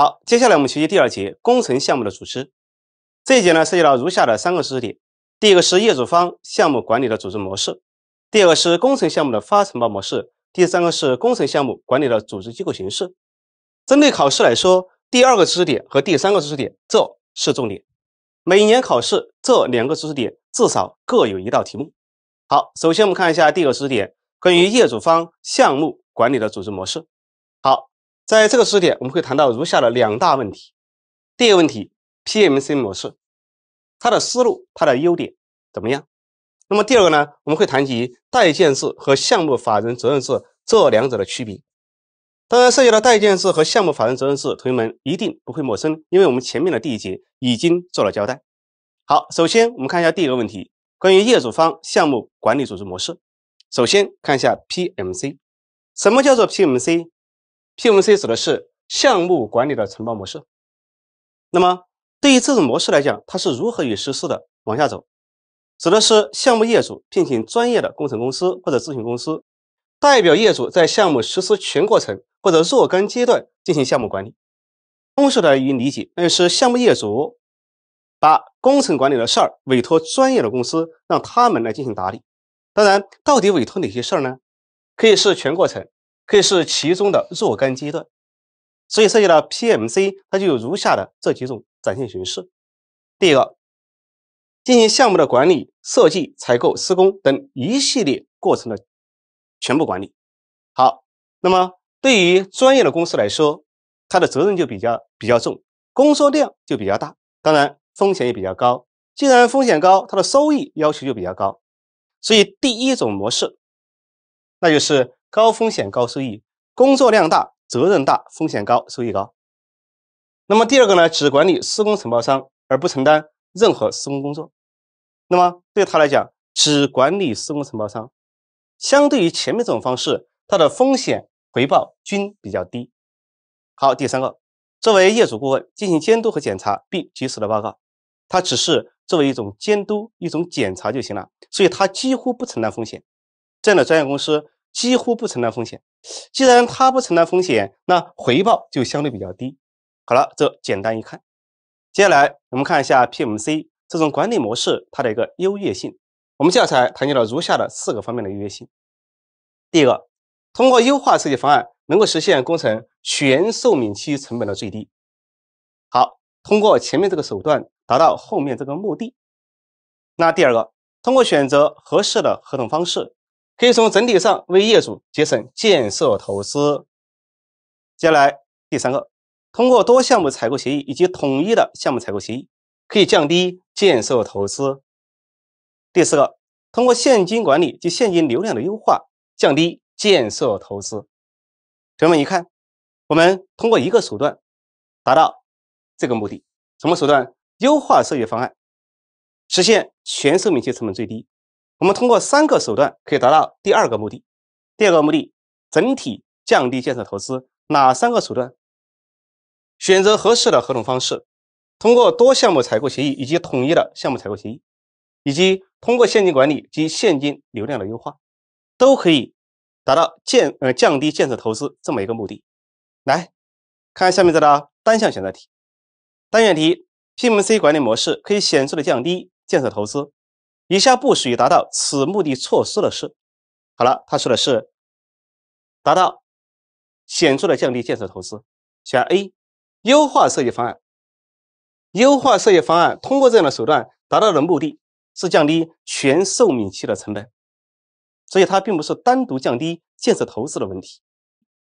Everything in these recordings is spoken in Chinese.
好，接下来我们学习第二节工程项目的组织。这一节呢，涉及到如下的三个知识点：第一个是业主方项目管理的组织模式；第二个是工程项目的发承包模式；第三个是工程项目管理的组织机构形式。针对考试来说，第二个知识点和第三个知识点，这是重点。每年考试这两个知识点至少各有一道题目。好，首先我们看一下第一个知识点，关于业主方项目管理的组织模式。好。在这个知识点，我们会谈到如下的两大问题。第一个问题，PMC 模式，它的思路、它的优点怎么样？那么第二个呢？我们会谈及代建制和项目法人责任制这两者的区别。当然，涉及到代建制和项目法人责任制，同学们一定不会陌生，因为我们前面的第一节已经做了交代。好，首先我们看一下第一个问题，关于业主方项目管理组织模式。首先看一下 PMC，什么叫做 PMC？PMC 指的是项目管理的承包模式。那么，对于这种模式来讲，它是如何与实施的？往下走，指的是项目业主聘请专业的工程公司或者咨询公司，代表业主在项目实施全过程或者若干阶段进行项目管理。通俗的去理解，那就是项目业主把工程管理的事儿委托专业的公司，让他们来进行打理。当然，到底委托哪些事儿呢？可以是全过程。可以是其中的若干阶段，所以涉及到 PMC，它就有如下的这几种展现形式。第一个，进行项目的管理、设计、采购、施工等一系列过程的全部管理。好，那么对于专业的公司来说，它的责任就比较比较重，工作量就比较大，当然风险也比较高。既然风险高，它的收益要求就比较高。所以第一种模式，那就是。高风险高收益，工作量大，责任大，风险高，收益高。那么第二个呢？只管理施工承包商而不承担任何施工工作。那么对他来讲，只管理施工承包商，相对于前面这种方式，它的风险回报均比较低。好，第三个，作为业主顾问进行监督和检查，并及时的报告。他只是作为一种监督、一种检查就行了，所以他几乎不承担风险。这样的专业公司。几乎不承担风险，既然它不承担风险，那回报就相对比较低。好了，这简单一看，接下来我们看一下 PMC 这种管理模式它的一个优越性。我们教材谈到了如下的四个方面的优越性：第一个，通过优化设计方案，能够实现工程全寿命期成本的最低。好，通过前面这个手段达到后面这个目的。那第二个，通过选择合适的合同方式。可以从整体上为业主节省建设投资。接下来第三个，通过多项目采购协议以及统一的项目采购协议，可以降低建设投资。第四个，通过现金管理及现金流量的优化，降低建设投资。同学们，一看，我们通过一个手段达到这个目的，什么手段？优化设计方案，实现全寿命期成本最低。我们通过三个手段可以达到第二个目的。第二个目的，整体降低建设投资，哪三个手段？选择合适的合同方式，通过多项目采购协议以及统一的项目采购协议，以及通过现金管理及现金流量的优化，都可以达到建呃降低建设投资这么一个目的。来看下面这道单项选择题。单选题 PMC 管理模式可以显著的降低建设投资。以下不属于达到此目的措施的是，好了，他说的是达到显著的降低建设投资。选 A，优化设计方案。优化设计方案通过这样的手段达到的目的，是降低全寿命期的成本，所以它并不是单独降低建设投资的问题。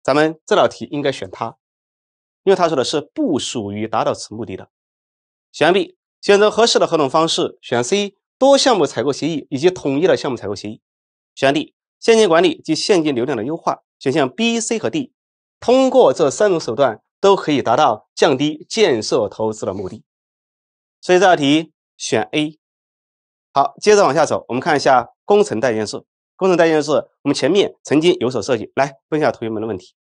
咱们这道题应该选它，因为他说的是不属于达到此目的的。选 B，选择合适的合同方式。选 C。多项目采购协议以及统一的项目采购协议。选项 D，现金管理及现金流量的优化。选项 B、C 和 D，通过这三种手段都可以达到降低建设投资的目的。所以这道题选 A。好，接着往下走，我们看一下工程代建设。工程代建设，我们前面曾经有所涉及。来问一下同学们的问题。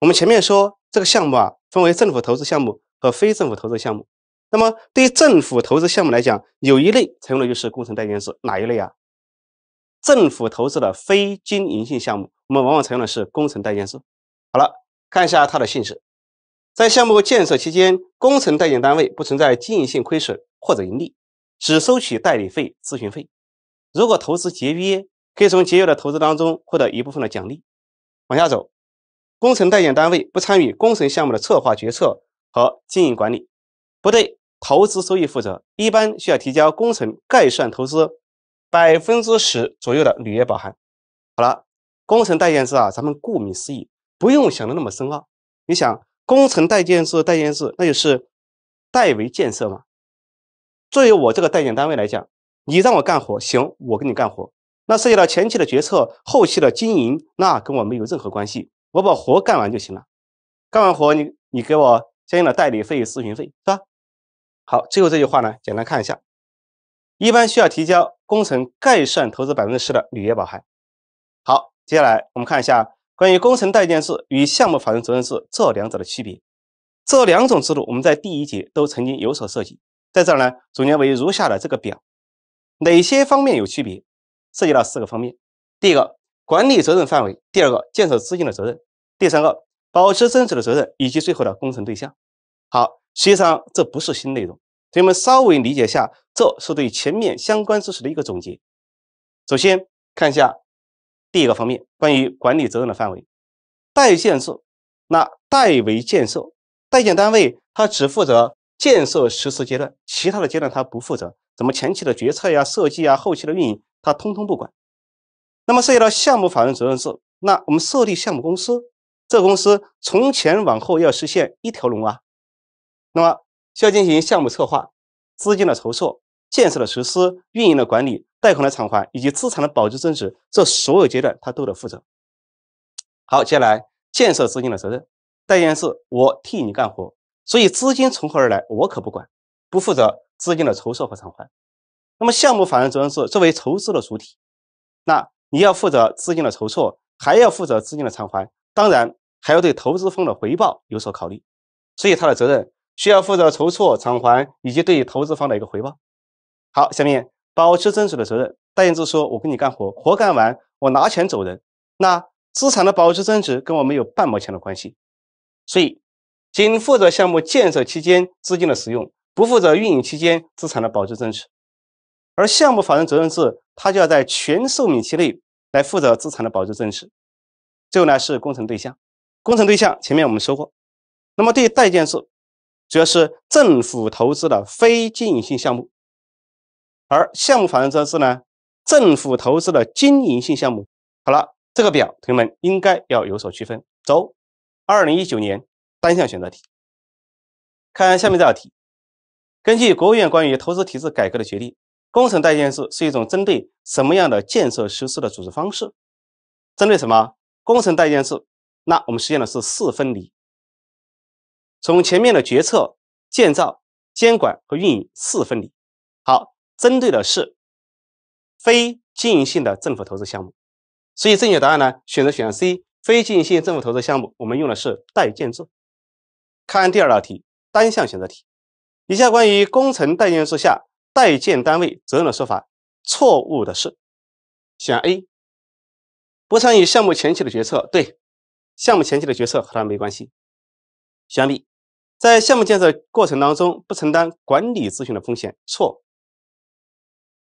我们前面说这个项目啊，分为政府投资项目和非政府投资项目。那么，对于政府投资项目来讲，有一类采用的就是工程代建制，哪一类啊？政府投资的非经营性项目，我们往往采用的是工程代建制。好了，看一下它的性质。在项目建设期间，工程代建单位不存在经营性亏损或者盈利，只收取代理费、咨询费。如果投资节约，可以从节约的投资当中获得一部分的奖励。往下走，工程代建单位不参与工程项目的策划、决策和经营管理，不对。投资收益负责，一般需要提交工程概算投资百分之十左右的履约保函。好了，工程代建制啊，咱们顾名思义，不用想的那么深奥。你想，工程代建制，代建制那就是代为建设嘛。作为我这个代建单位来讲，你让我干活，行，我跟你干活。那涉及到前期的决策、后期的经营，那跟我没有任何关系，我把活干完就行了。干完活，你你给我相应的代理费、咨询费，是吧？好，最后这句话呢，简单看一下，一般需要提交工程概算投资百分之十的履约保函。好，接下来我们看一下关于工程代建制与项目法人责任制这两者的区别。这两种制度我们在第一节都曾经有所涉及，在这儿呢总结为如下的这个表，哪些方面有区别？涉及到四个方面：第一个管理责任范围，第二个建设资金的责任，第三个保持增值的责任，以及最后的工程对象。好。实际上这不是新内容，同学们稍微理解下，这是对前面相关知识的一个总结。首先看一下第一个方面，关于管理责任的范围。代建设，那代为建设，代建单位他只负责建设实施阶段，其他的阶段他不负责。怎么前期的决策呀、设计啊、后期的运营，他通通不管。那么涉及到项目法人责任制，那我们设立项目公司，这个公司从前往后要实现一条龙啊。那么，需要进行项目策划、资金的筹措、建设的实施、运营的管理、贷款的偿还以及资产的保值增值，这所有阶段他都得负责。好，接下来建设资金的责任，代言是我替你干活，所以资金从何而来我可不管，不负责资金的筹措和偿还。那么项目法人责任是作为筹资的主体，那你要负责资金的筹措，还要负责资金的偿还，当然还要对投资方的回报有所考虑，所以他的责任。需要负责筹措、偿还以及对投资方的一个回报。好，下面保值增值的责任，代建制说：“我跟你干活，活干完我拿钱走人。”那资产的保值增值跟我没有半毛钱的关系。所以，仅负责项目建设期间资金的使用，不负责运营期间资产的保值增值。而项目法人责任制，他就要在全寿命期内来负责资产的保值增值。最后呢是工程对象，工程对象前面我们说过，那么对于代建制。主要是政府投资的非经营性项目，而项目法人责任制呢，政府投资的经营性项目。好了，这个表同学们应该要有所区分。走，二零一九年单项选择题，看下面这道题。根据国务院关于投资体制改革的决定，工程代建制是一种针对什么样的建设实施的组织方式？针对什么？工程代建制，那我们实现的是四分离。从前面的决策、建造、监管和运营四分离，好，针对的是非经营性的政府投资项目，所以正确答案呢选择选 C 非经营性政府投资项目，我们用的是代建制。看第二道题，单项选择题，以下关于工程代建制下代建单位责任的说法错误的是，选 A，不参与项目前期的决策，对，项目前期的决策和他没关系，选 B。在项目建设过程当中，不承担管理咨询的风险错，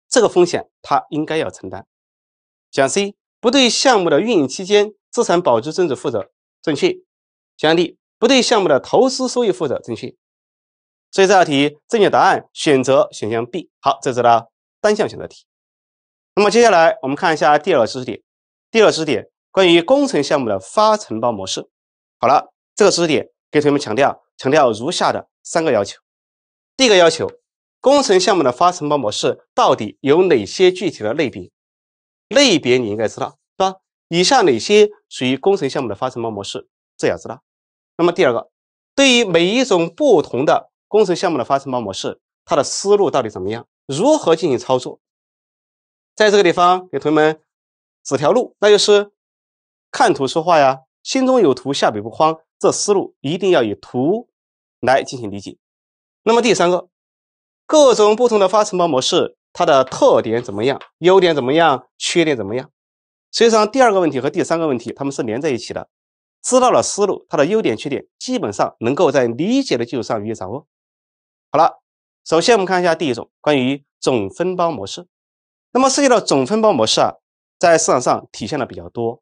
这个风险他应该要承担。讲 C 不对项目的运营期间资产保值增值负责，正确。讲 D 不对项目的投资收益负责，正确。所以这道题正确答案选择选项 B。好，这是道单项选择题。那么接下来我们看一下第二个知识点，第二个知识点关于工程项目的发承包模式。好了，这个知识点给同学们强调。强调如下的三个要求：第一个要求，工程项目的发承包模式到底有哪些具体的类别？类别你应该知道，是吧？以下哪些属于工程项目的发承包模式？这要知道。那么第二个，对于每一种不同的工程项目的发承包模式，它的思路到底怎么样？如何进行操作？在这个地方给同学们指条路，那就是看图说话呀，心中有图，下笔不慌。这思路一定要以图来进行理解。那么第三个，各种不同的发承包模式，它的特点怎么样？优点怎么样？缺点怎么样？实际上，第二个问题和第三个问题，他们是连在一起的。知道了思路，它的优点、缺点，基本上能够在理解的基础上予以掌握。好了，首先我们看一下第一种，关于总分包模式。那么涉及到总分包模式啊，在市场上体现的比较多。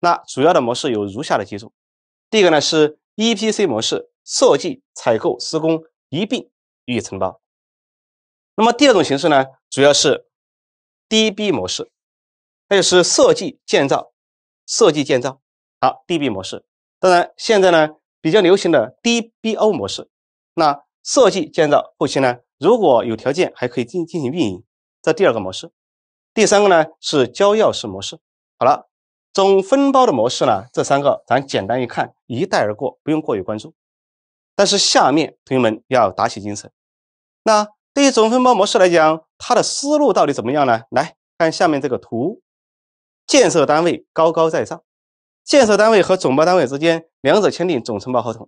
那主要的模式有如下的几种。第一个呢是 EPC 模式，设计、采购、施工一并予以承包。那么第二种形式呢，主要是 DB 模式，那就是设计建造、设计建造。好，DB 模式。当然，现在呢比较流行的 DBO 模式，那设计建造后期呢，如果有条件还可以进进行运营。这第二个模式。第三个呢是交钥匙模式。好了。总分包的模式呢？这三个咱简单一看，一带而过，不用过于关注。但是下面同学们要打起精神。那对于总分包模式来讲，它的思路到底怎么样呢？来看下面这个图：建设单位高高在上，建设单位和总包单位之间，两者签订总承包合同；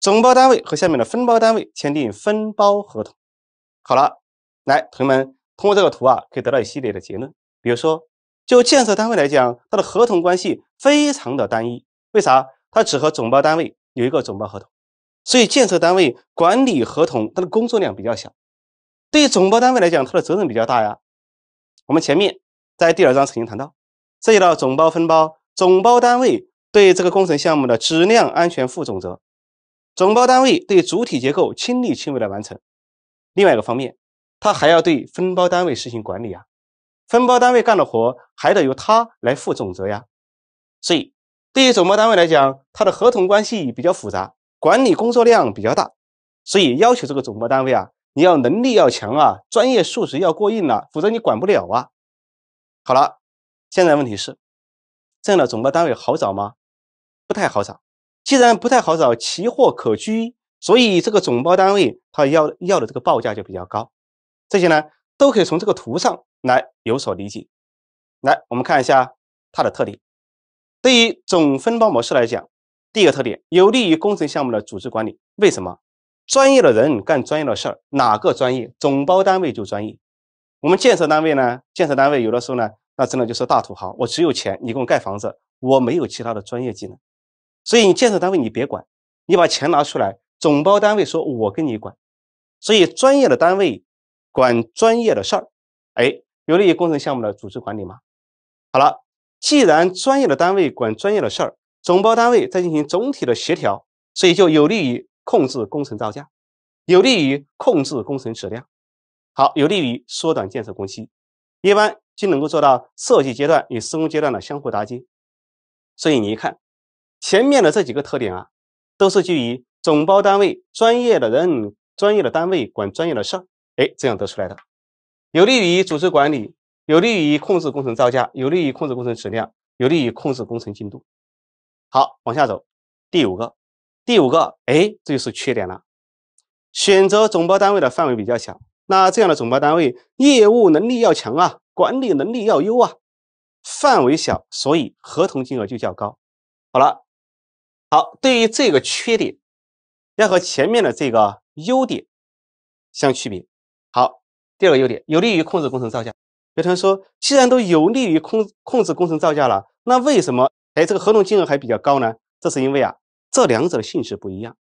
总包单位和下面的分包单位签订分包合同。好了，来，同学们通过这个图啊，可以得到一系列的结论，比如说。就建设单位来讲，它的合同关系非常的单一，为啥？它只和总包单位有一个总包合同，所以建设单位管理合同它的工作量比较小。对于总包单位来讲，它的责任比较大呀。我们前面在第二章曾经谈到，涉及到总包分包，总包单位对这个工程项目的质量安全负总责，总包单位对主体结构亲力亲为的完成。另外一个方面，他还要对分包单位实行管理啊。分包单位干的活，还得由他来负总责呀。所以，对于总包单位来讲，他的合同关系比较复杂，管理工作量比较大，所以要求这个总包单位啊，你要能力要强啊，专业素质要过硬了，否则你管不了啊。好了，现在问题是这样的总包单位好找吗？不太好找。既然不太好找，奇货可居，所以这个总包单位他要要的这个报价就比较高。这些呢，都可以从这个图上。来有所理解，来我们看一下它的特点。对于总分包模式来讲，第一个特点有利于工程项目的组织管理。为什么？专业的人干专业的事儿，哪个专业总包单位就专业。我们建设单位呢？建设单位有的时候呢，那真的就是大土豪，我只有钱，你给我盖房子，我没有其他的专业技能。所以你建设单位你别管，你把钱拿出来，总包单位说我跟你管。所以专业的单位管专业的事儿，哎。有利于工程项目的组织管理吗？好了，既然专业的单位管专业的事儿，总包单位在进行总体的协调，所以就有利于控制工程造价，有利于控制工程质量，好，有利于缩短建设工期，一般就能够做到设计阶段与施工阶段的相互搭接。所以你一看前面的这几个特点啊，都是基于总包单位专业的人、专业的单位管专业的事儿，哎，这样得出来的。有利于组织管理，有利于控制工程造价，有利于控制工程质量，有利于控制工程进度。好，往下走，第五个，第五个，哎，这就是缺点了。选择总包单位的范围比较小，那这样的总包单位业务能力要强啊，管理能力要优啊，范围小，所以合同金额就较高。好了，好，对于这个缺点，要和前面的这个优点相区别。好。第二个优点，有利于控制工程造价。有同学说，既然都有利于控控制工程造价了，那为什么哎这个合同金额还比较高呢？这是因为啊这两者的性质不一样。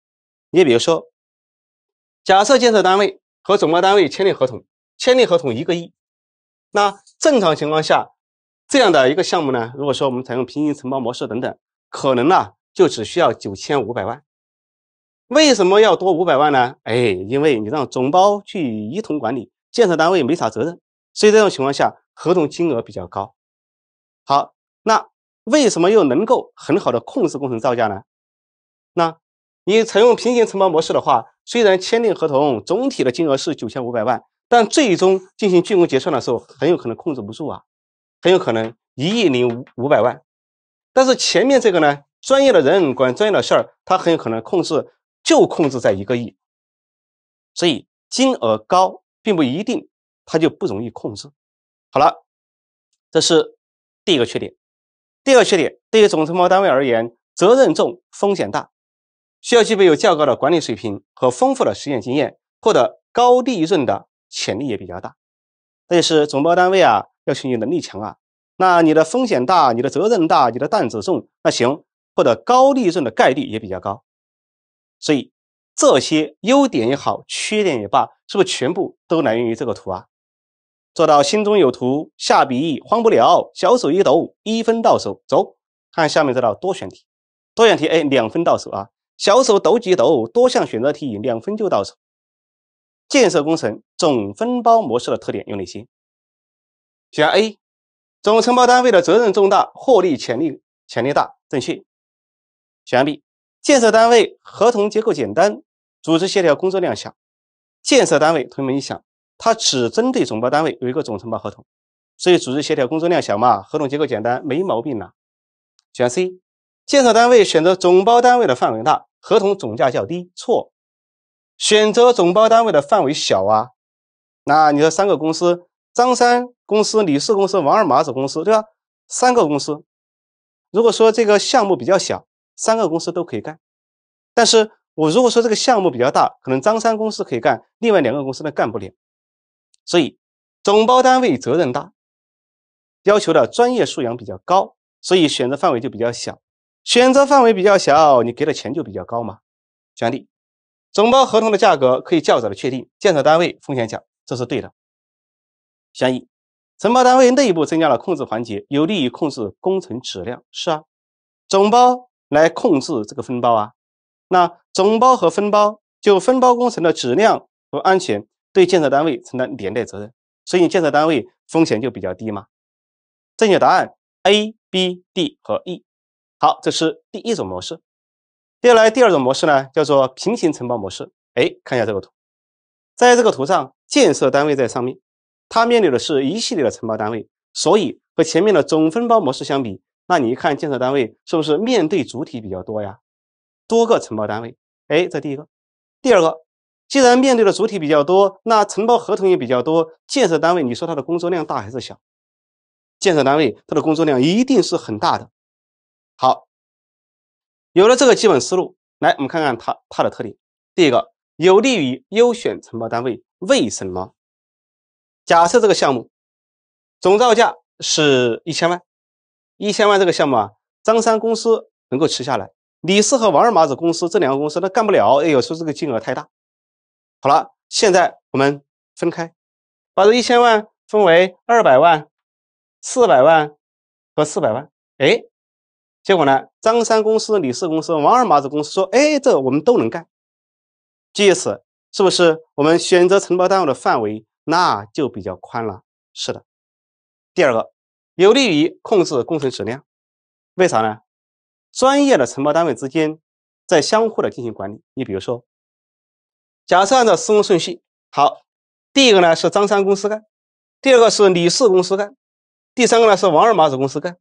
你比如说，假设建设单位和总包单位签订合同，签订合同一个亿，那正常情况下，这样的一个项目呢，如果说我们采用平行承包模式等等，可能呢就只需要九千五百万。为什么要多五百万呢？哎，因为你让总包去一同管理。建设单位没啥责任，所以这种情况下合同金额比较高。好，那为什么又能够很好的控制工程造价呢？那你采用平行承包模式的话，虽然签订合同总体的金额是九千五百万，但最终进行竣工结算的时候，很有可能控制不住啊，很有可能一亿零五百万。但是前面这个呢，专业的人管专业的事儿，他很有可能控制就控制在一个亿，所以金额高。并不一定，它就不容易控制。好了，这是第一个缺点。第二个缺点，对于总承包单位而言，责任重、风险大，需要具备有较高的管理水平和丰富的实践经验，获得高利润的潜力也比较大。但是总包单位啊，要求你能力强啊，那你的风险大，你的责任大，你的担子重，那行，获得高利润的概率也比较高。所以。这些优点也好，缺点也罢，是不是全部都来源于这个图啊？做到心中有图，下笔易，慌不了，小手一抖，一分到手，走。看下面这道多选题，多选题，哎，两分到手啊，小手抖几抖，多项选择题，两分就到手。建设工程总分包模式的特点有哪些？选 A，总承包单位的责任重大，获利潜力潜力大，正确。选 B。建设单位合同结构简单，组织协调工作量小。建设单位，同学们一想，它只针对总包单位有一个总承包合同，所以组织协调工作量小嘛，合同结构简单，没毛病呐。选 C。建设单位选择总包单位的范围大，合同总价较低，错。选择总包单位的范围小啊。那你说三个公司，张三公司、李四公司、王二麻子公司，对吧？三个公司，如果说这个项目比较小。三个公司都可以干，但是我如果说这个项目比较大，可能张三公司可以干，另外两个公司呢干不了，所以总包单位责任大，要求的专业素养比较高，所以选择范围就比较小。选择范围比较小，你给的钱就比较高嘛？选 D，总包合同的价格可以较早的确定，建设单位风险小，这是对的。选应，E，承包单位内部增加了控制环节，有利于控制工程质量。是啊，总包。来控制这个分包啊，那总包和分包就分包工程的质量和安全对建设单位承担连带责任，所以建设单位风险就比较低嘛。正确答案 A、B、D 和 E。好，这是第一种模式。接下来第二种模式呢，叫做平行承包模式。哎，看一下这个图，在这个图上，建设单位在上面，它面对的是一系列的承包单位，所以和前面的总分包模式相比。那你一看建设单位是不是面对主体比较多呀？多个承包单位，哎，这第一个，第二个，既然面对的主体比较多，那承包合同也比较多，建设单位你说它的工作量大还是小？建设单位它的工作量一定是很大的。好，有了这个基本思路，来我们看看它它的特点。第一个，有利于优选承包单位，为什么？假设这个项目总造价是一千万。一千万这个项目啊，张三公司能够吃下来，李四和王二麻子公司这两个公司他干不了。哎呦，说这个金额太大。好了，现在我们分开，把这一千万分为二百万、四百万和四百万。哎，结果呢，张三公司、李四公司、王二麻子公司说，哎，这我们都能干。借此，是不是我们选择承包单位的范围那就比较宽了？是的。第二个。有利于控制工程质量，为啥呢？专业的承包单位之间在相互的进行管理。你比如说，假设按照施工顺序，好，第一个呢是张三公司干，第二个是李四公司干，第三个呢是王二麻子公司干。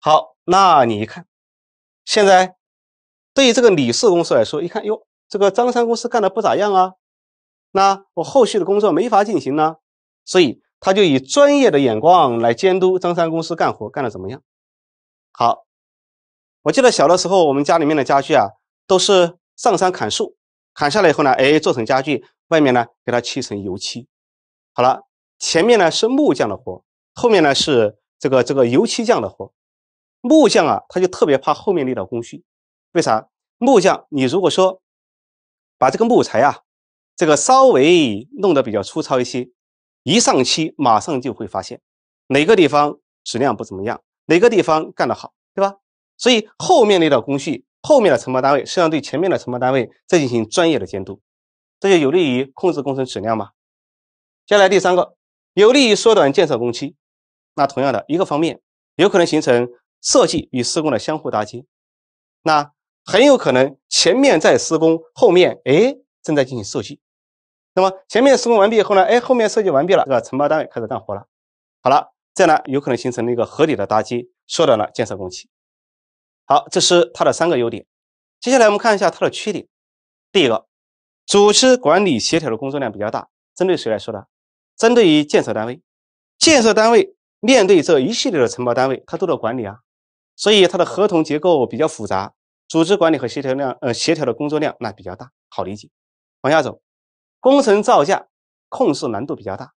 好，那你一看，现在对于这个李四公司来说，一看哟，这个张三公司干的不咋样啊，那我后续的工作没法进行呢，所以。他就以专业的眼光来监督张三公司干活干得怎么样。好，我记得小的时候，我们家里面的家具啊，都是上山砍树，砍下来以后呢，哎，做成家具，外面呢给它漆成油漆。好了，前面呢是木匠的活，后面呢是这个这个油漆匠的活。木匠啊，他就特别怕后面那道工序，为啥？木匠，你如果说把这个木材啊，这个稍微弄得比较粗糙一些。一上漆，马上就会发现哪个地方质量不怎么样，哪个地方干得好，对吧？所以后面那道工序，后面的承包单位实际上对前面的承包单位在进行专业的监督，这就有利于控制工程质量嘛。接下来第三个，有利于缩短建设工期。那同样的一个方面，有可能形成设计与施工的相互搭接，那很有可能前面在施工，后面哎正在进行设计。那么前面施工完毕以后呢？哎，后面设计完毕了，是吧？承包单位开始干活了。好了，这呢有可能形成了一个合理的搭接，缩短了建设工期。好，这是它的三个优点。接下来我们看一下它的缺点。第一个，组织管理协调的工作量比较大。针对谁来说的？针对于建设单位。建设单位面对这一系列的承包单位，它都得管理啊。所以它的合同结构比较复杂，组织管理和协调量，呃，协调的工作量那比较大。好理解。往下走。工程造价控制难度比较大，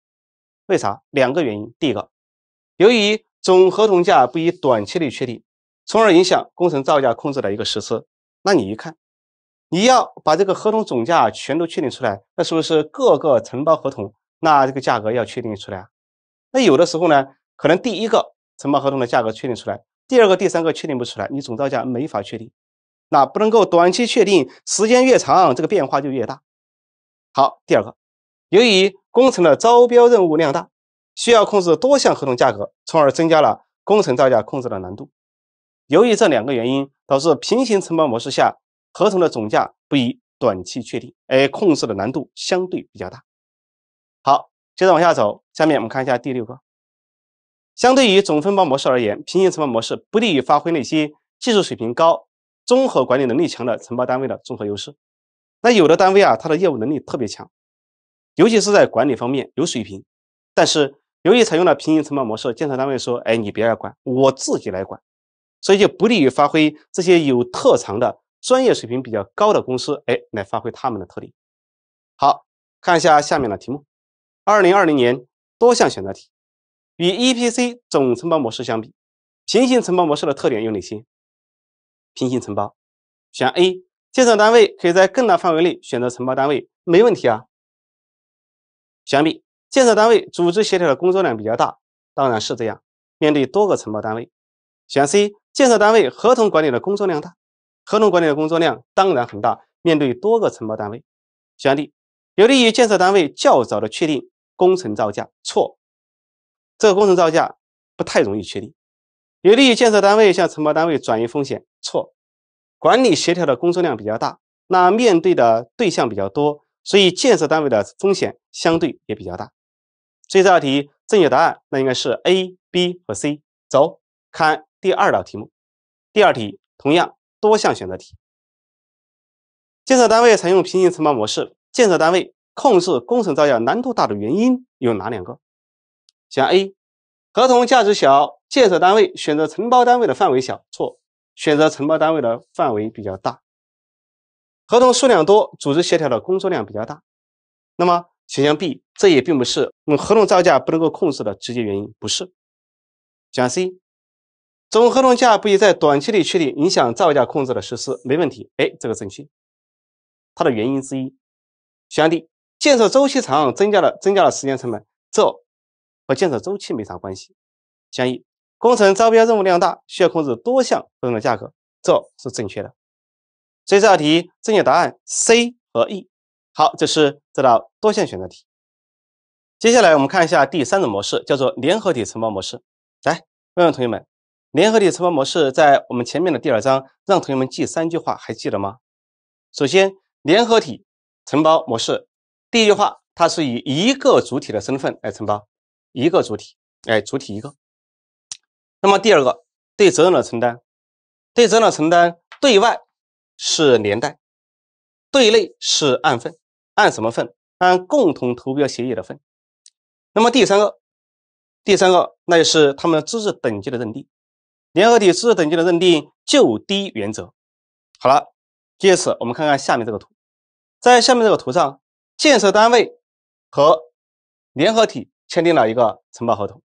为啥？两个原因。第一个，由于总合同价不以短期内确定，从而影响工程造价控制的一个实施。那你一看，你要把这个合同总价全都确定出来，那是不是各个承包合同那这个价格要确定出来啊？那有的时候呢，可能第一个承包合同的价格确定出来，第二个、第三个确定不出来，你总造价没法确定。那不能够短期确定，时间越长，这个变化就越大。好，第二个，由于工程的招标任务量大，需要控制多项合同价格，从而增加了工程造价控制的难度。由于这两个原因，导致平行承包模式下合同的总价不宜短期确定，而控制的难度相对比较大。好，接着往下走，下面我们看一下第六个。相对于总分包模式而言，平行承包模式不利于发挥那些技术水平高、综合管理能力强的承包单位的综合优势。那有的单位啊，它的业务能力特别强，尤其是在管理方面有水平。但是由于采用了平行承包模式，建设单位说：“哎，你别来管，我自己来管。”所以就不利于发挥这些有特长的专业水平比较高的公司，哎，来发挥他们的特点。好，看一下下面的题目。二零二零年多项选择题，与 EPC 总承包模式相比，平行承包模式的特点有哪些？平行承包，选 A。建设单位可以在更大范围内选择承包单位，没问题啊。选 B，建设单位组织协调的工作量比较大，当然是这样。面对多个承包单位，选 C，建设单位合同管理的工作量大，合同管理的工作量当然很大。面对多个承包单位，选 D，有利于建设单位较早的确定工程造价，错，这个工程造价不太容易确定。有利于建设单位向承包单位转移风险，错。管理协调的工作量比较大，那面对的对象比较多，所以建设单位的风险相对也比较大。所以这道题正确答案那应该是 A、B 和 C。走，看第二道题目。第二题同样多项选择题。建设单位采用平行承包模式，建设单位控制工程造价难度大的原因有哪两个？选 A，合同价值小，建设单位选择承包单位的范围小，错。选择承包单位的范围比较大，合同数量多，组织协调的工作量比较大。那么选项 B，这也并不是用合同造价不能够控制的直接原因，不是。选项 C，总合同价不宜在短期内确定，影响造价控制的实施，没问题。哎，这个正确。它的原因之一。选项 D，建设周期长，增加了增加了时间成本，这和建设周期没啥关系。选项 E。工程招标任务量大，需要控制多项合同的价格，这是正确的。所以这道题正确答案 C 和 E。好，这是这道多项选择题。接下来我们看一下第三种模式，叫做联合体承包模式。来问问同学们，联合体承包模式在我们前面的第二章让同学们记三句话，还记得吗？首先，联合体承包模式，第一句话，它是以一个主体的身份来承包，一个主体，哎，主体一个。那么第二个，对责任的承担，对责任的承担对外是连带，对内是按份，按什么份？按共同投标协议的份。那么第三个，第三个，那就是他们资质等级的认定，联合体资质等级的认定就低原则。好了，借此我们看看下面这个图，在下面这个图上，建设单位和联合体签订了一个承包合同，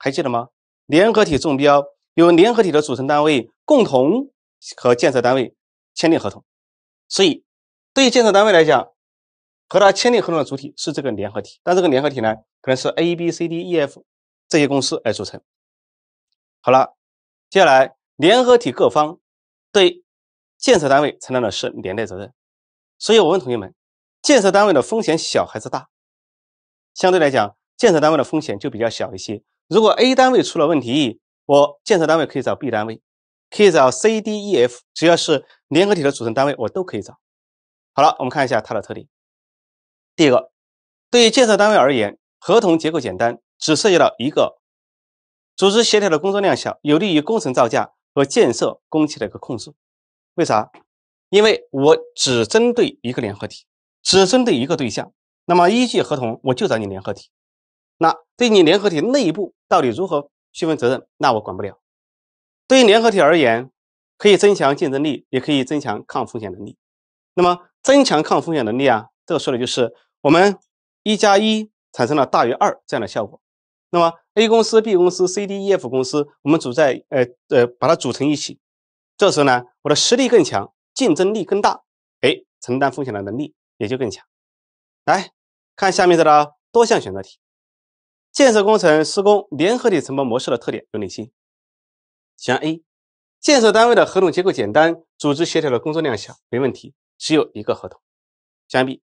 还记得吗？联合体中标，由联合体的组成单位共同和建设单位签订合同。所以，对于建设单位来讲，和他签订合同的主体是这个联合体。但这个联合体呢，可能是 A、B、C、D、E、F 这些公司来组成。好了，接下来联合体各方对建设单位承担的是连带责任。所以我问同学们，建设单位的风险小还是大？相对来讲，建设单位的风险就比较小一些。如果 A 单位出了问题，我建设单位可以找 B 单位，可以找 C、D、E、F，只要是联合体的组成单位，我都可以找。好了，我们看一下它的特点。第一个，对于建设单位而言，合同结构简单，只涉及到一个组织协调的工作量小，有利于工程造价和建设工期的一个控制。为啥？因为我只针对一个联合体，只针对一个对象，那么依据合同我就找你联合体。那对你联合体内部到底如何区分责任，那我管不了。对于联合体而言，可以增强竞争力，也可以增强抗风险能力。那么增强抗风险能力啊，这个说的就是我们一加一产生了大于二这样的效果。那么 A 公司、B 公司、C、D、E、F 公司，我们组在呃呃把它组成一起，这时候呢，我的实力更强，竞争力更大，哎，承担风险的能力也就更强。来看下面这道多项选择题。建设工程施工联合体承包模式的特点有哪些？选项 A，建设单位的合同结构简单，组织协调的工作量小，没问题，只有一个合同。选项 B，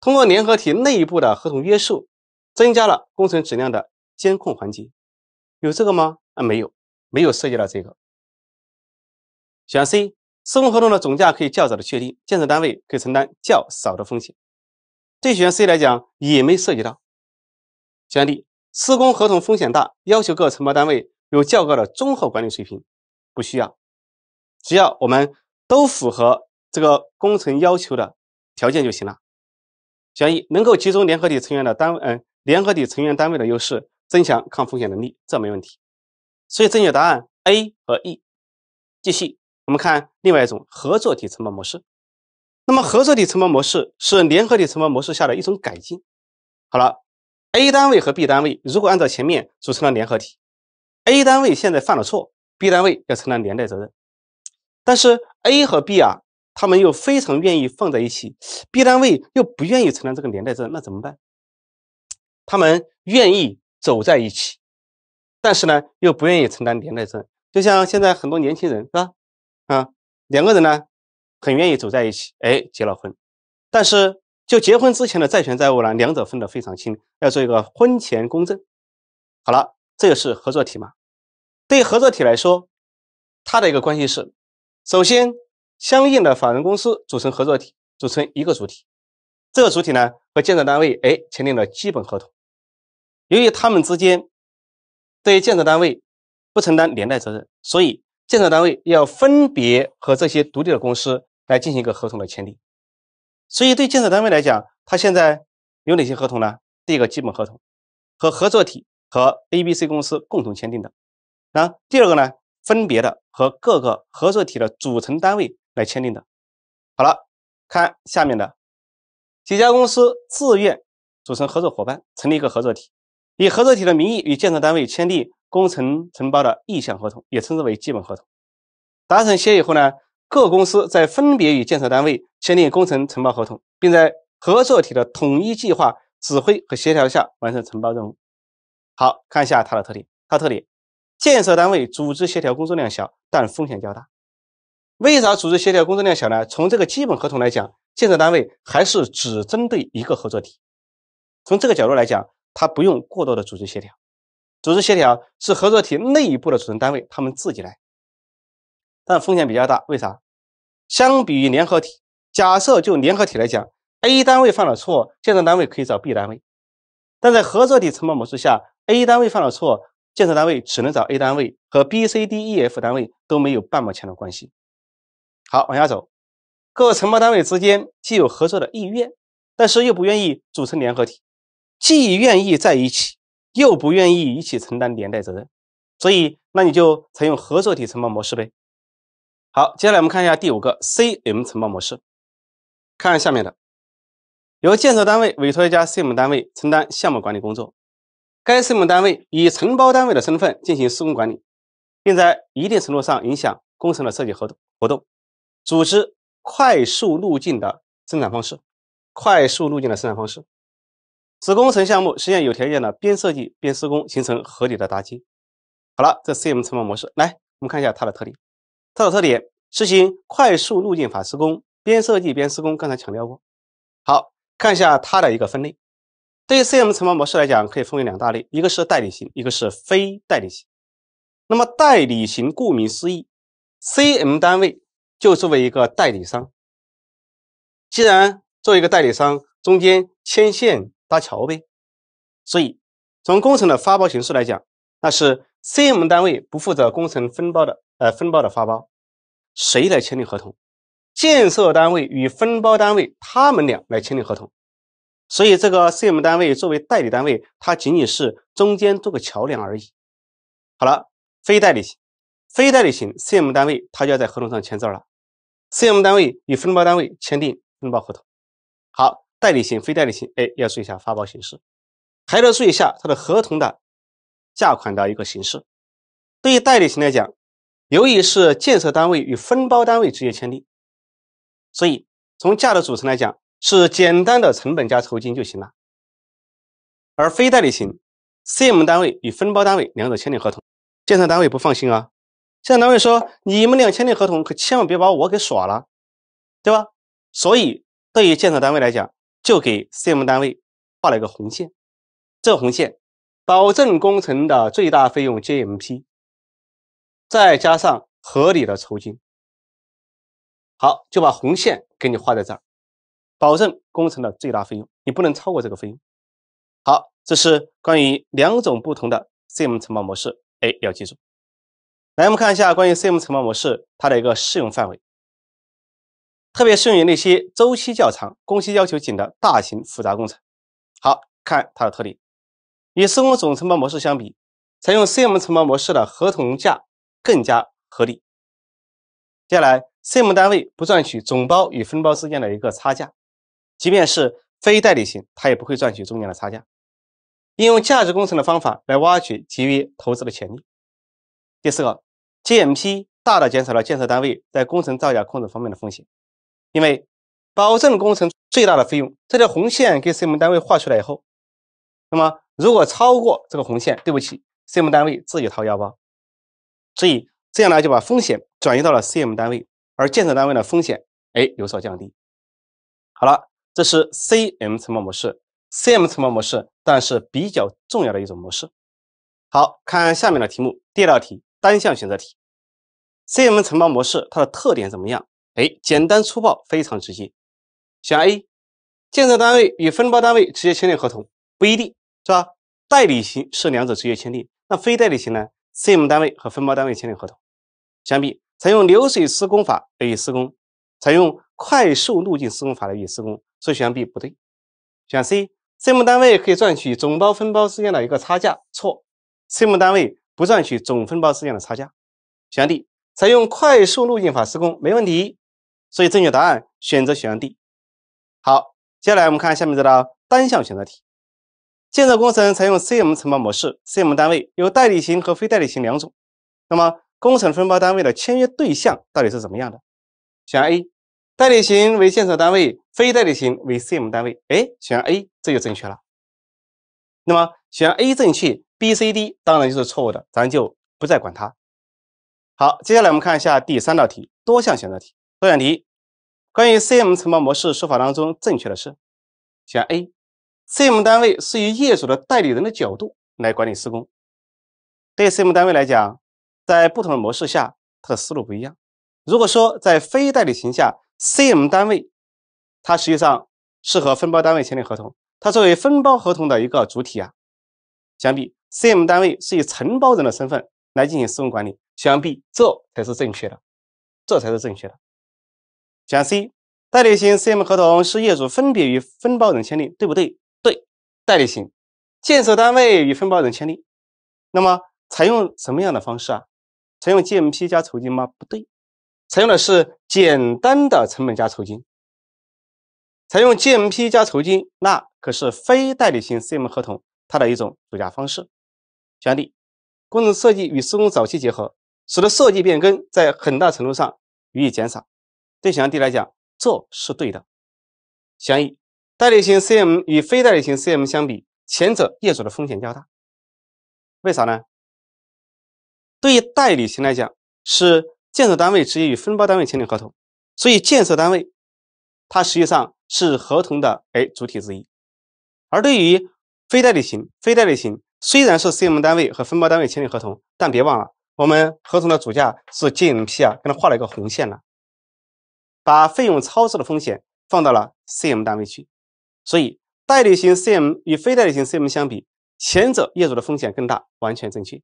通过联合体内部的合同约束，增加了工程质量的监控环节，有这个吗？啊，没有，没有涉及到这个。选项 C，施工合同的总价可以较早的确定，建设单位可以承担较少的风险，对选项 C 来讲也没涉及到。选项 D。施工合同风险大，要求各承包单位有较高的综合管理水平，不需要，只要我们都符合这个工程要求的条件就行了。选一能够集中联合体成员的单位，嗯联合体成员单位的优势，增强抗风险能力，这没问题。所以正确答案 A 和 E。继续，我们看另外一种合作体承包模式。那么合作体承包模式是联合体承包模式下的一种改进。好了。A 单位和 B 单位如果按照前面组成了联合体，A 单位现在犯了错，B 单位要承担连带责任。但是 A 和 B 啊，他们又非常愿意放在一起，B 单位又不愿意承担这个连带责任，那怎么办？他们愿意走在一起，但是呢，又不愿意承担连带责任。就像现在很多年轻人是吧？啊，两个人呢，很愿意走在一起，哎，结了婚，但是。就结婚之前的债权债务呢，两者分得非常清，要做一个婚前公证。好了，这个是合作体嘛。对合作体来说，它的一个关系是：首先，相应的法人公司组成合作体，组成一个主体。这个主体呢，和建设单位哎签订了基本合同。由于他们之间对建设单位不承担连带责任，所以建设单位要分别和这些独立的公司来进行一个合同的签订。所以，对建设单位来讲，他现在有哪些合同呢？第一个基本合同，和合作体和 A、B、C 公司共同签订的。那第二个呢，分别的和各个合作体的组成单位来签订的。好了，看下面的，几家公司自愿组成合作伙伴，成立一个合作体，以合作体的名义与建设单位签订工程承包的意向合同，也称之为基本合同。达成协议后呢？各公司在分别与建设单位签订工程承包合同，并在合作体的统一计划、指挥和协调下完成承包任务。好，看一下它的特点。它特点：建设单位组织协调工作量小，但风险较大。为啥组织协调工作量小呢？从这个基本合同来讲，建设单位还是只针对一个合作体。从这个角度来讲，它不用过多的组织协调。组织协调是合作体内部的组成单位，他们自己来。但风险比较大，为啥？相比于联合体，假设就联合体来讲，A 单位犯了错，建设单位可以找 B 单位；但在合作体承包模式下，A 单位犯了错，建设单位只能找 A 单位，和 B、C、D、E、F 单位都没有半毛钱的关系。好，往下走，各承包单位之间既有合作的意愿，但是又不愿意组成联合体，既愿意在一起，又不愿意一起承担连带责任，所以那你就采用合作体承包模式呗。好，接下来我们看一下第五个 CM 承包模式。看下面的，由建设单位委托一家 CM 单位承担项目管理工作，该 CM 单位以承包单位的身份进行施工管理，并在一定程度上影响工程的设计活动。活动，组织快速路径的生产方式，快速路径的生产方式，使工程项目实现有条件的边设计边施工，形成合理的搭接。好了，这 CM 承包模式，来我们看一下它的特点。它的特点实行快速路径法施工，边设计边施工。刚才强调过，好，看一下它的一个分类。对于 CM 承包模式来讲，可以分为两大类，一个是代理型，一个是非代理型。那么代理型顾名思义，CM 单位就作为一个代理商。既然作为一个代理商，中间牵线搭桥呗。所以从工程的发包形式来讲，那是 CM 单位不负责工程分包的。呃，分包的发包，谁来签订合同？建设单位与分包单位他们俩来签订合同。所以这个 C M 单位作为代理单位，它仅仅是中间做个桥梁而已。好了，非代理型，非代理型 C M 单位，它就要在合同上签字了。C M 单位与分包单位签订分包合同。好，代理型、非代理型，哎，要注意一下发包形式，还要注意一下它的合同的价款的一个形式。对于代理型来讲。由于是建设单位与分包单位直接签订，所以从价的组成来讲是简单的成本加酬金就行了，而非代理型 CM 单位与分包单位两者签订合同，建设单位不放心啊。建设单位说：“你们俩签订合同，可千万别把我给耍了，对吧？”所以对于建设单位来讲，就给 CM 单位画了一个红线，这红线保证工程的最大费用 j m p 再加上合理的酬金，好，就把红线给你画在这儿，保证工程的最大费用，你不能超过这个费用。好，这是关于两种不同的 CM 承包模式，哎，要记住。来，我们看一下关于 CM 承包模式它的一个适用范围，特别适用于那些周期较长、工期要求紧的大型复杂工程。好，看它的特点，与施工总承包模式相比，采用 CM 承包模式的合同价。更加合理。接下来，CM 单位不赚取总包与分包之间的一个差价，即便是非代理型，它也不会赚取中间的差价。应用价值工程的方法来挖掘节约投资的潜力。第四个，GMP 大大减少了建设单位在工程造价控制方面的风险，因为保证工程最大的费用这条红线给 CM 单位画出来以后，那么如果超过这个红线，对不起，CM 单位自己掏腰包。所以这样呢，就把风险转移到了 CM 单位，而建设单位的风险哎有所降低。好了，这是 CM 承包模式，CM 承包模式，但是比较重要的一种模式。好，看下面的题目，第二道题，单项选择题。CM 承包模式它的特点怎么样？哎，简单粗暴，非常直接。选 A，建设单位与分包单位直接签订合同，不一定是吧？代理型是两者直接签订，那非代理型呢？C M 单位和分包单位签订合同，相比采用流水施工法以施工，采用快速路径施工法来施工，所以选 B 不对。选 C，C M 单位可以赚取总包分包之间的一个差价，错，C M 单位不赚取总分包之间的差价。选 D，采用快速路径法施工没问题，所以正确答案选择选项 D。好，接下来我们看下面这道单项选择题。建设工程采用 CM 承包模式，CM 单位有代理型和非代理型两种。那么工程分包单位的签约对象到底是怎么样的？选 A，代理型为建设单位，非代理型为 CM 单位。哎，选 A，这就正确了。那么选 A 正确，B、C、D 当然就是错误的，咱就不再管它。好，接下来我们看一下第三道题，多项选择题，多选题，关于 CM 承包模式说法当中正确的是，选 A。CM 单位是以业主的代理人的角度来管理施工。对 CM 单位来讲，在不同的模式下，它的思路不一样。如果说在非代理型下，CM 单位它实际上是和分包单位签订合同，它作为分包合同的一个主体啊。相比 CM 单位是以承包人的身份来进行施工管理，相比这才是正确的，这才是正确的。选 C，代理型 CM 合同是业主分别与分包人签订，对不对？代理型建设单位与分包人签订，那么采用什么样的方式啊？采用 GMP 加酬金吗？不对，采用的是简单的成本加酬金。采用 GMP 加酬金，那可是非代理型 CM 合同它的一种主加方式。选项 D，工程设计与施工早期结合，使得设计变更在很大程度上予以减少。对选项 D 来讲，这是对的。选项 E。代理型 CM 与非代理型 CM 相比，前者业主的风险较大。为啥呢？对于代理型来讲，是建设单位直接与分包单位签订合同，所以建设单位它实际上是合同的哎主体之一。而对于非代理型，非代理型虽然是 CM 单位和分包单位签订合同，但别忘了我们合同的主价是 GMP 啊，跟它画了一个红线了，把费用超支的风险放到了 CM 单位去。所以，代理型 CM 与非代理型 CM 相比，前者业主的风险更大，完全正确。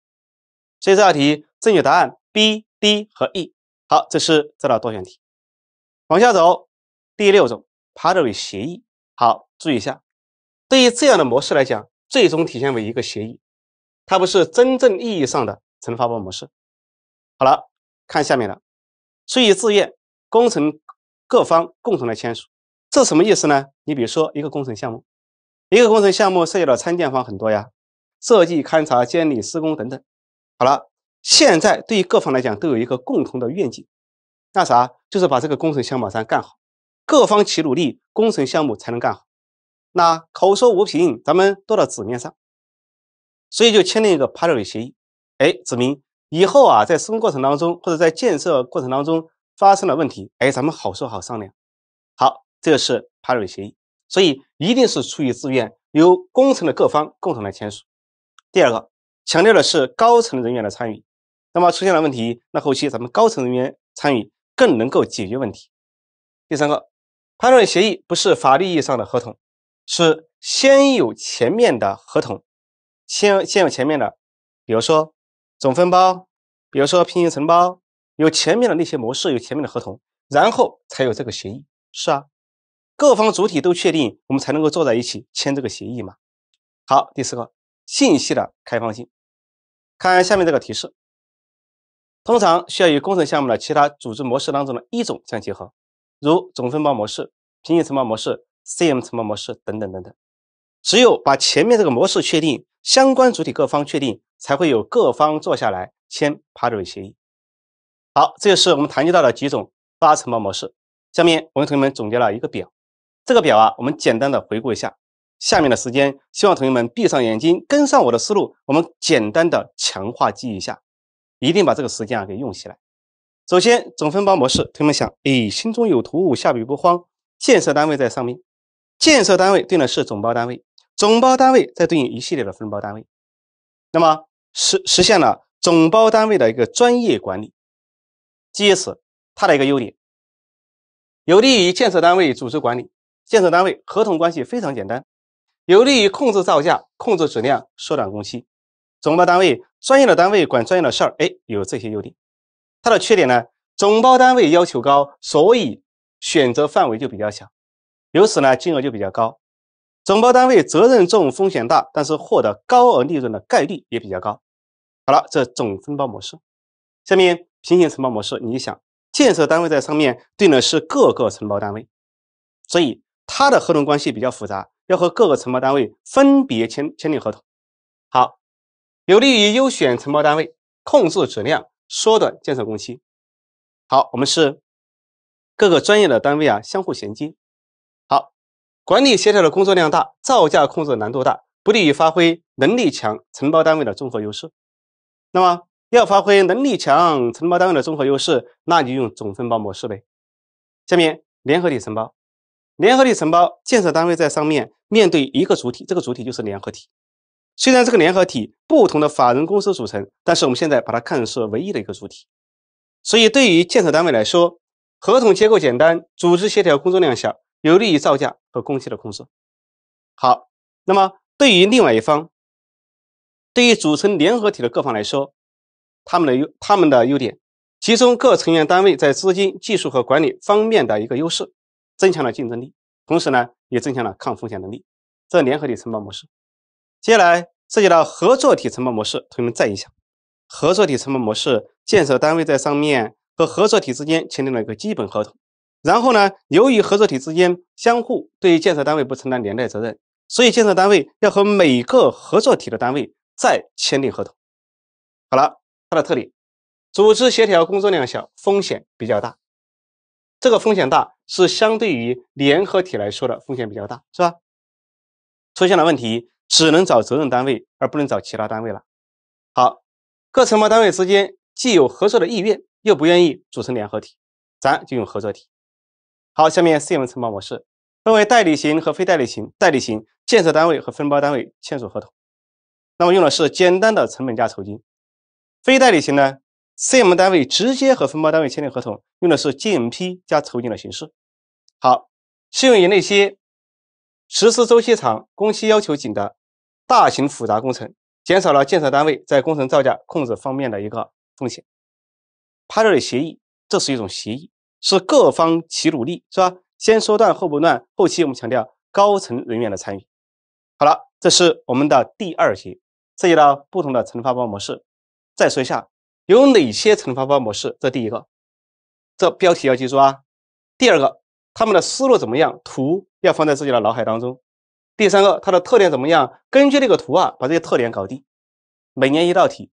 所以这道题正确答案 B、D 和 E。好，这是这道多选题。往下走，第六种 p a r t n e r 与协议。好，注意一下，对于这样的模式来讲，最终体现为一个协议，它不是真正意义上的承发包模式。好了，看下面的，出于自愿，工程各方共同来签署。这什么意思呢？你比如说一个工程项目，一个工程项目涉及到参建方很多呀，设计、勘察、监理、施工等等。好了，现在对于各方来讲都有一个共同的愿景，那啥就是把这个工程项目干好，各方齐努力，工程项目才能干好。那口说无凭，咱们做到纸面上，所以就签订一个 p a r t n e r 协议。哎，指明，以后啊在施工过程当中或者在建设过程当中发生了问题，哎，咱们好说好商量。好。这个是 p a 的协议，所以一定是出于自愿，由工程的各方共同来签署。第二个，强调的是高层人员的参与。那么出现了问题，那后期咱们高层人员参与更能够解决问题。第三个，p a r 协议不是法律意义上的合同，是先有前面的合同，先先有前面的，比如说总分包，比如说平行承包，有前面的那些模式，有前面的合同，然后才有这个协议。是啊。各方主体都确定，我们才能够坐在一起签这个协议嘛。好，第四个，信息的开放性。看下面这个提示，通常需要与工程项目的其他组织模式当中的一种相结合，如总分包模式、平行承包模式、CM 承包模式等等等等。只有把前面这个模式确定，相关主体各方确定，才会有各方坐下来签 Partway 协议。好，这就是我们谈及到的几种发承包模式。下面我给同学们总结了一个表。这个表啊，我们简单的回顾一下。下面的时间，希望同学们闭上眼睛，跟上我的思路，我们简单的强化记忆一下，一定把这个时间啊给用起来。首先，总分包模式，同学们想，哎，心中有图，下笔不慌。建设单位在上面，建设单位对应的是总包单位，总包单位再对应一系列的分包单位，那么实实现了总包单位的一个专业管理。基于此，它的一个优点，有利于建设单位组织管理。建设单位合同关系非常简单，有利于控制造价、控制质量、缩短工期。总包单位专业的单位管专业的事儿，哎，有这些优点。它的缺点呢，总包单位要求高，所以选择范围就比较小，由此呢金额就比较高。总包单位责任重、风险大，但是获得高额利润的概率也比较高。好了，这总分包模式。下面平行承包模式，你想建设单位在上面对的是各个承包单位，所以。它的合同关系比较复杂，要和各个承包单位分别签签订合同，好，有利于优选承包单位，控制质量，缩短建设工期。好，我们是各个专业的单位啊，相互衔接。好，管理协调的工作量大，造价控制难度大，不利于发挥能力强承包单位的综合优势。那么，要发挥能力强承包单位的综合优势，那就用总分包模式呗。下面联合体承包。联合体承包建设单位在上面面对一个主体，这个主体就是联合体。虽然这个联合体不同的法人公司组成，但是我们现在把它看成是唯一的一个主体。所以，对于建设单位来说，合同结构简单，组织协调工作量小，有利于造价和工期的控制。好，那么对于另外一方，对于组成联合体的各方来说，他们的优他们的优点，集中各成员单位在资金、技术和管理方面的一个优势。增强了竞争力，同时呢，也增强了抗风险能力。这联合体承包模式，接下来涉及到合作体承包模式，同学们再一下。合作体承包模式，建设单位在上面和合作体之间签订了一个基本合同，然后呢，由于合作体之间相互对建设单位不承担连带责任，所以建设单位要和每个合作体的单位再签订合同。好了，它的特点：组织协调工作量小，风险比较大。这个风险大。是相对于联合体来说的风险比较大，是吧？出现了问题，只能找责任单位，而不能找其他单位了。好，各承包单位之间既有合作的意愿，又不愿意组成联合体，咱就用合作体。好，下面 CM 承包模式分为代理型和非代理型。代理型建设单位和分包单位签署合同，那么用的是简单的成本价酬金。非代理型呢？CM 单位直接和分包单位签订合同，用的是 GMP 加酬金的形式。好，适用于那些实施周期长、工期要求紧的大型复杂工程，减少了建设单位在工程造价控制方面的一个风险。帕累特协议，这是一种协议，是各方齐努力，是吧？先说断后不断，后期我们强调高层人员的参与。好了，这是我们的第二节，涉及到不同的承发包模式。再说一下。有哪些乘法法模式？这第一个，这标题要记住啊。第二个，他们的思路怎么样？图要放在自己的脑海当中。第三个，它的特点怎么样？根据那个图啊，把这些特点搞定。每年一道题。